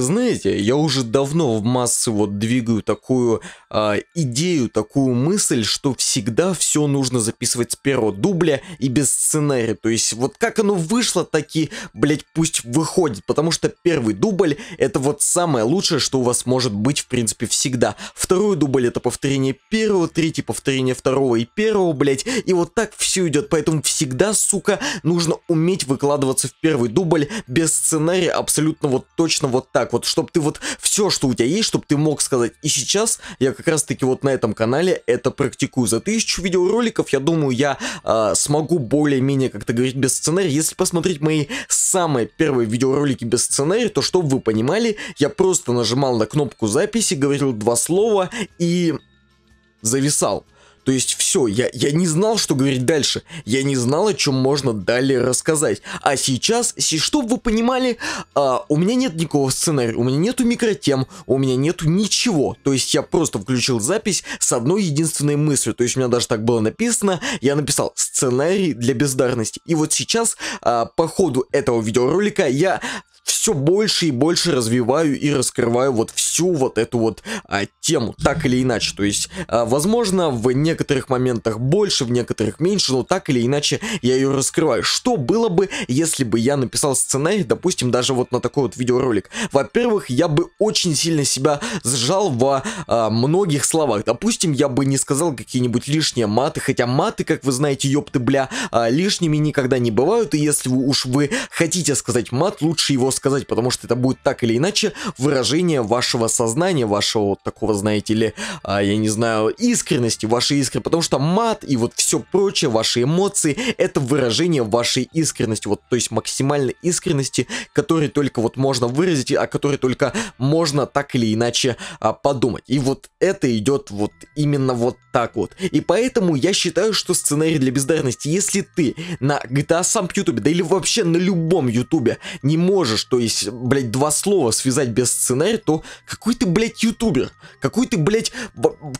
вы знаете, я уже давно в массы вот двигаю такую а, идею, такую мысль, что всегда все нужно записывать с первого дубля и без сценария. То есть вот как оно вышло, так и, блядь, пусть выходит. Потому что первый дубль это вот самое лучшее, что у вас может быть в принципе всегда. Второй дубль это повторение первого, третий повторение второго и первого, блядь. И вот так все идет. Поэтому всегда, сука, нужно уметь выкладываться в первый дубль без сценария абсолютно вот точно вот так так вот, чтобы ты вот все, что у тебя есть, чтобы ты мог сказать. И сейчас я как раз таки вот на этом канале это практикую. За тысячу видеороликов, я думаю, я э, смогу более-менее как-то говорить без сценария. Если посмотреть мои самые первые видеоролики без сценария, то чтобы вы понимали, я просто нажимал на кнопку записи, говорил два слова и зависал. То есть все, я, я не знал, что говорить дальше. Я не знал, о чем можно далее рассказать. А сейчас, чтобы вы понимали, а, у меня нет никакого сценария, у меня нету микротем, у меня нету ничего. То есть я просто включил запись с одной единственной мыслью. То есть у меня даже так было написано, я написал сценарий для бездарности. И вот сейчас, а, по ходу этого видеоролика, я все больше и больше развиваю и раскрываю вот всю вот эту вот а, тему, так или иначе. То есть, а, возможно, в некоторых моментах больше, в некоторых меньше, но так или иначе я ее раскрываю. Что было бы, если бы я написал сценарий, допустим, даже вот на такой вот видеоролик? Во-первых, я бы очень сильно себя сжал во а, многих словах. Допустим, я бы не сказал какие-нибудь лишние маты, хотя маты, как вы знаете, ёпты бля, а, лишними никогда не бывают, и если вы уж вы хотите сказать мат, лучше его сказать сказать, потому что это будет так или иначе выражение вашего сознания, вашего такого, знаете ли, а, я не знаю, искренности, вашей искры, потому что мат и вот все прочее, ваши эмоции, это выражение вашей искренности, вот, то есть максимальной искренности, которой только вот можно выразить, о которой только можно так или иначе а, подумать. И вот это идет вот именно вот так вот. И поэтому я считаю, что сценарий для бездарности, если ты на GTA сам ютубе, да или вообще на любом ютубе не можешь, то есть, блядь, два слова связать без сценария, то какой ты, блядь, ютубер? Какой ты, блядь,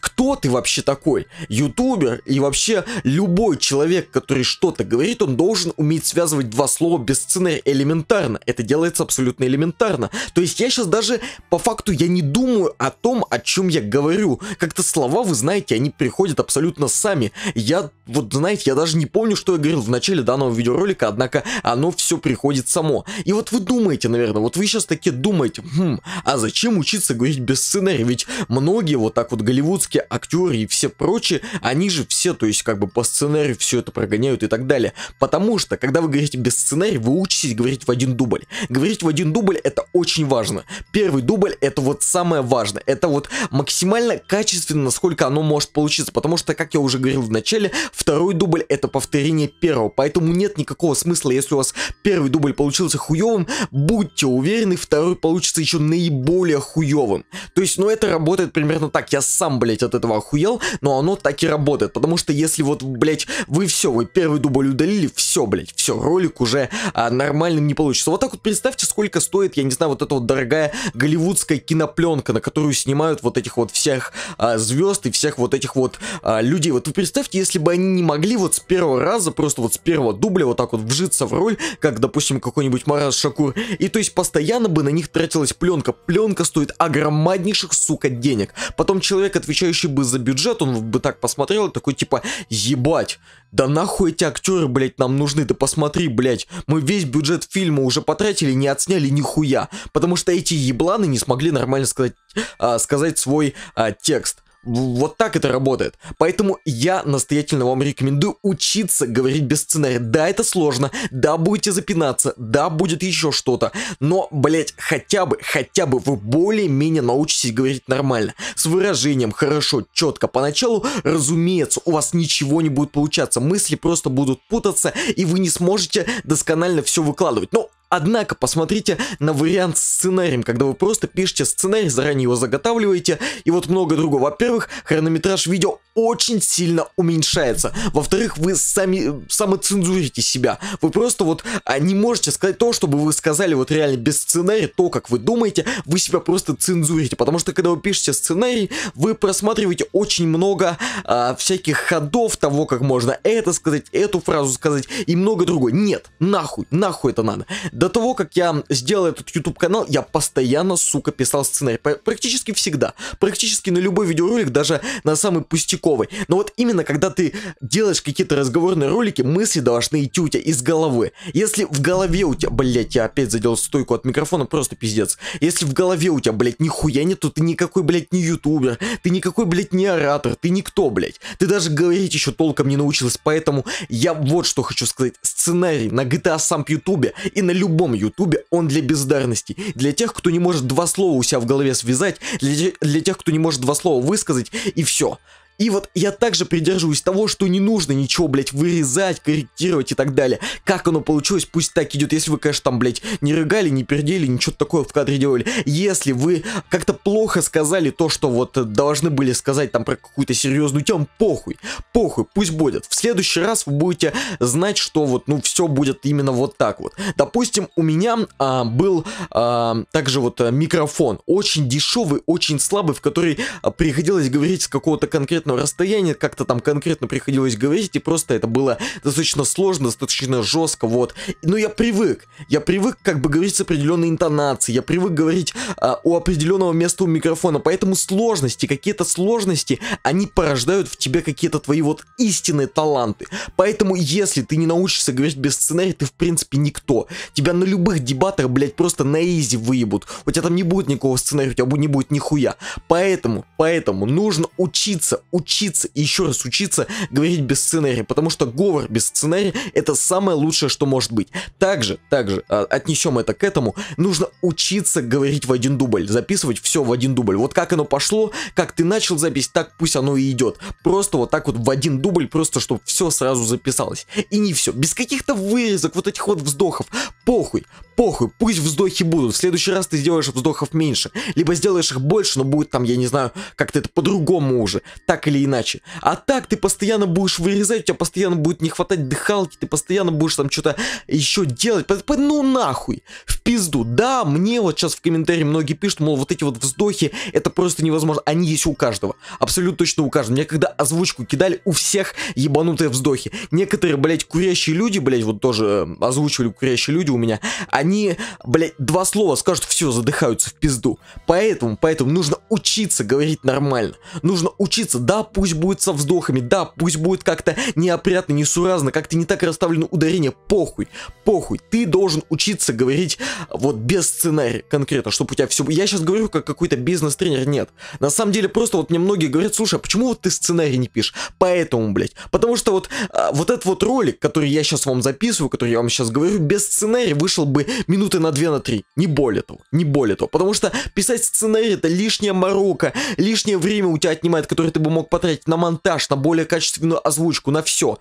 кто ты вообще такой? Ютубер и вообще любой человек, который что-то говорит, он должен уметь связывать два слова без сценария элементарно. Это делается абсолютно элементарно. То есть я сейчас даже, по факту, я не думаю о том, о чем я говорю. Как-то слова, вы знаете, они приходят абсолютно сами. Я, вот знаете, я даже не помню, что я говорил в начале данного видеоролика, однако оно все приходит само. И вот вы думаете, наверное, вот вы сейчас таки думаете, хм, а зачем учиться говорить без сценария, ведь многие вот так вот голливудские актеры и все прочие, они же все, то есть как бы по сценарию все это прогоняют и так далее, потому что, когда вы говорите без сценария, вы учитесь говорить в один дубль. Говорить в один дубль это очень важно. Первый дубль это вот самое важное, это вот максимально качественно, насколько оно может получиться, потому что, как я уже говорил в начале, второй дубль это повторение первого, поэтому нет никакого смысла, если у вас первый дубль получился хуевым, будет будьте уверены, второй получится еще наиболее хуевым. То есть, ну это работает примерно так. Я сам, блядь, от этого охуел, но оно так и работает. Потому что если вот, блядь, вы все, вы первый дубль удалили, все, блядь, все, ролик уже а, нормальным не получится. Вот так вот представьте, сколько стоит, я не знаю, вот эта вот дорогая голливудская кинопленка, на которую снимают вот этих вот всех а, звезд и всех вот этих вот а, людей. Вот вы представьте, если бы они не могли вот с первого раза, просто вот с первого дубля вот так вот вжиться в роль, как, допустим, какой-нибудь Марас Шакур, и то есть постоянно бы на них тратилась пленка. Пленка стоит огромнейших, сука, денег. Потом человек, отвечающий бы за бюджет, он бы так посмотрел, такой типа, ебать, да нахуй эти актеры, блядь, нам нужны, ты посмотри, блядь, мы весь бюджет фильма уже потратили, не отсняли нихуя, потому что эти ебланы не смогли нормально сказать, а, сказать свой а, текст. Вот так это работает. Поэтому я настоятельно вам рекомендую учиться говорить без сценария. Да, это сложно, да, будете запинаться, да, будет еще что-то. Но, блять, хотя бы, хотя бы вы более-менее научитесь говорить нормально. С выражением, хорошо, четко. Поначалу, разумеется, у вас ничего не будет получаться. Мысли просто будут путаться, и вы не сможете досконально все выкладывать. Но Однако, посмотрите на вариант с сценарием, когда вы просто пишете сценарий, заранее его заготавливаете, и вот много другого. Во-первых, хронометраж видео очень сильно уменьшается. Во-вторых, вы сами э, самоцензурите себя. Вы просто вот а, не можете сказать то, чтобы вы сказали вот реально без сценария, то, как вы думаете, вы себя просто цензурите. Потому что, когда вы пишете сценарий, вы просматриваете очень много а, всяких ходов того, как можно это сказать, эту фразу сказать и много другого. Нет, нахуй, нахуй это надо. До того, как я сделал этот YouTube канал, я постоянно, сука, писал сценарий. Практически всегда. Практически на любой видеоролик, даже на самый пустяковый. Но вот именно когда ты делаешь какие-то разговорные ролики, мысли должны идти у тебя из головы. Если в голове у тебя, блять, я опять задел стойку от микрофона, просто пиздец. Если в голове у тебя, блять, нихуя нету, ты никакой, блять, не ютубер, ты никакой, блять, не оратор, ты никто, блять. Ты даже говорить еще толком не научился, поэтому я вот что хочу сказать сценарий на GTA сам Ютубе и на любом Ютубе он для бездарностей. Для тех, кто не может два слова у себя в голове связать, для, для тех, кто не может два слова высказать, и все. И вот я также придерживаюсь того, что не нужно ничего, блядь, вырезать, корректировать и так далее. Как оно получилось, пусть так идет. Если вы, конечно, там, блядь, не рыгали, не пердели, ничего такое в кадре делали. Если вы как-то плохо сказали то, что вот должны были сказать там про какую-то серьезную тему, похуй, похуй, пусть будет. В следующий раз вы будете знать, что вот, ну, все будет именно вот так вот. Допустим, у меня а, был а, также вот микрофон, очень дешевый, очень слабый, в который а, приходилось говорить с какого-то конкретного конкретном расстоянии, как-то там конкретно приходилось говорить, и просто это было достаточно сложно, достаточно жестко, вот. Но я привык, я привык как бы говорить с определенной интонацией, я привык говорить а, у определенного места у микрофона, поэтому сложности, какие-то сложности, они порождают в тебе какие-то твои вот истинные таланты. Поэтому если ты не научишься говорить без сценария, ты в принципе никто. Тебя на любых дебатах, блять, просто на изи выебут. У тебя там не будет никакого сценария, у тебя не будет нихуя. Поэтому, поэтому нужно учиться, учиться учиться еще раз учиться говорить без сценария, потому что говор без сценария это самое лучшее, что может быть. Также, также, а, отнесем это к этому, нужно учиться говорить в один дубль, записывать все в один дубль. Вот как оно пошло, как ты начал запись, так пусть оно и идет. Просто вот так вот в один дубль, просто чтобы все сразу записалось. И не все, без каких-то вырезок, вот этих вот вздохов. Похуй, похуй, пусть вздохи будут. В следующий раз ты сделаешь вздохов меньше. Либо сделаешь их больше, но будет там, я не знаю, как-то это по-другому уже. Так или иначе. А так ты постоянно будешь вырезать, у тебя постоянно будет не хватать дыхалки, ты постоянно будешь там что-то еще делать. Ну нахуй, в пизду. Да, мне вот сейчас в комментарии многие пишут, мол, вот эти вот вздохи, это просто невозможно. Они есть у каждого. Абсолютно точно у каждого. Мне когда озвучку кидали, у всех ебанутые вздохи. Некоторые, блядь, курящие люди, блядь, вот тоже эм, озвучивали курящие люди, у меня, они, блядь, два слова скажут, все, задыхаются в пизду. Поэтому, поэтому нужно учиться говорить нормально. Нужно учиться, да, пусть будет со вздохами, да, пусть будет как-то неопрятно, несуразно, как-то не так расставлено ударение, похуй, похуй. Ты должен учиться говорить а, вот без сценария конкретно, чтобы у тебя все... Я сейчас говорю как какой-то бизнес-тренер, нет. На самом деле просто вот мне многие говорят, слушай, а почему вот ты сценарий не пишешь? Поэтому, блядь, потому что вот, а, вот этот вот ролик, который я сейчас вам записываю, который я вам сейчас говорю, без сценария сценарий вышел бы минуты на две, на три. Не более того, не более того. Потому что писать сценарий это лишняя морока, лишнее время у тебя отнимает, которое ты бы мог потратить на монтаж, на более качественную озвучку, на все.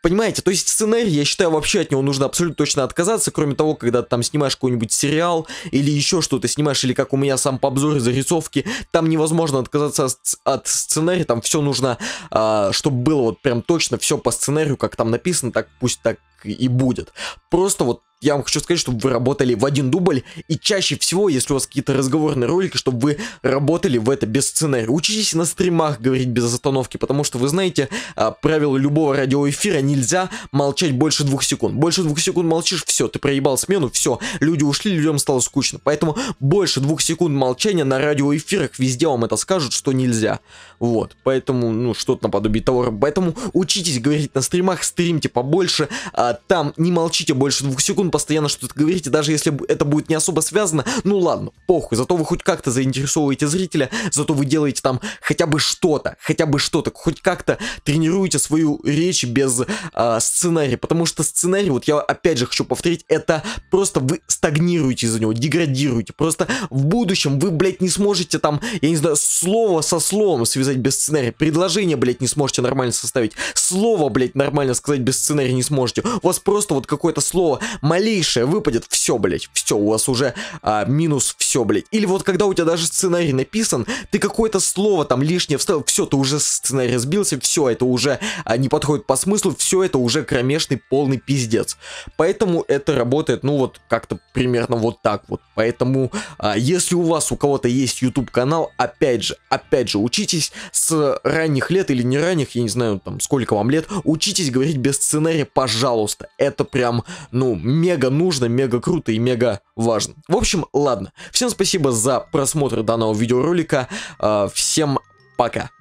Понимаете, то есть сценарий, я считаю, вообще от него нужно абсолютно точно отказаться, кроме того, когда ты там снимаешь какой-нибудь сериал или еще что-то снимаешь, или как у меня сам по обзору зарисовки, там невозможно отказаться от сценария, там все нужно, а, чтобы было вот прям точно все по сценарию, как там написано, так пусть так и будет. Просто вот я вам хочу сказать, чтобы вы работали в один дубль, и чаще всего, если у вас какие-то разговорные ролики, чтобы вы работали в это без сценария. Учитесь на стримах говорить без остановки, потому что вы знаете а, правила любого радиоэфира, нельзя молчать больше двух секунд. Больше двух секунд молчишь, все, ты проебал смену, все, люди ушли, людям стало скучно. Поэтому больше двух секунд молчания на радиоэфирах везде вам это скажут, что нельзя. Вот, поэтому, ну, что-то наподобие того. Поэтому учитесь говорить на стримах, стримьте побольше, а, там не молчите больше двух секунд, ему постоянно что-то говорите, даже если это будет не особо связано, ну ладно, похуй, зато вы хоть как-то заинтересовываете зрителя, зато вы делаете там хотя бы что-то, хотя бы что-то, хоть как-то тренируете свою речь без э, сценария, потому что сценарий, вот я опять же хочу повторить, это просто вы стагнируете из-за него, деградируете, просто в будущем вы, блядь, не сможете там, я не знаю, слово со словом связать без сценария, предложение, блядь, не сможете нормально составить, слово, блядь, нормально сказать без сценария не сможете, у вас просто вот какое-то слово, малейшее выпадет, все, блядь, все, у вас уже а, минус все, блядь. Или вот когда у тебя даже сценарий написан, ты какое-то слово там лишнее вставил, все, ты уже сценарий сбился, все, это уже а, не подходит по смыслу, все это уже кромешный полный пиздец. Поэтому это работает, ну вот, как-то примерно вот так вот. Поэтому, а, если у вас у кого-то есть YouTube канал, опять же, опять же, учитесь с ранних лет или не ранних, я не знаю, там, сколько вам лет, учитесь говорить без сценария, пожалуйста. Это прям, ну, мега нужно, мега круто и мега важно. В общем, ладно. Всем спасибо за просмотр данного видеоролика. А, всем пока.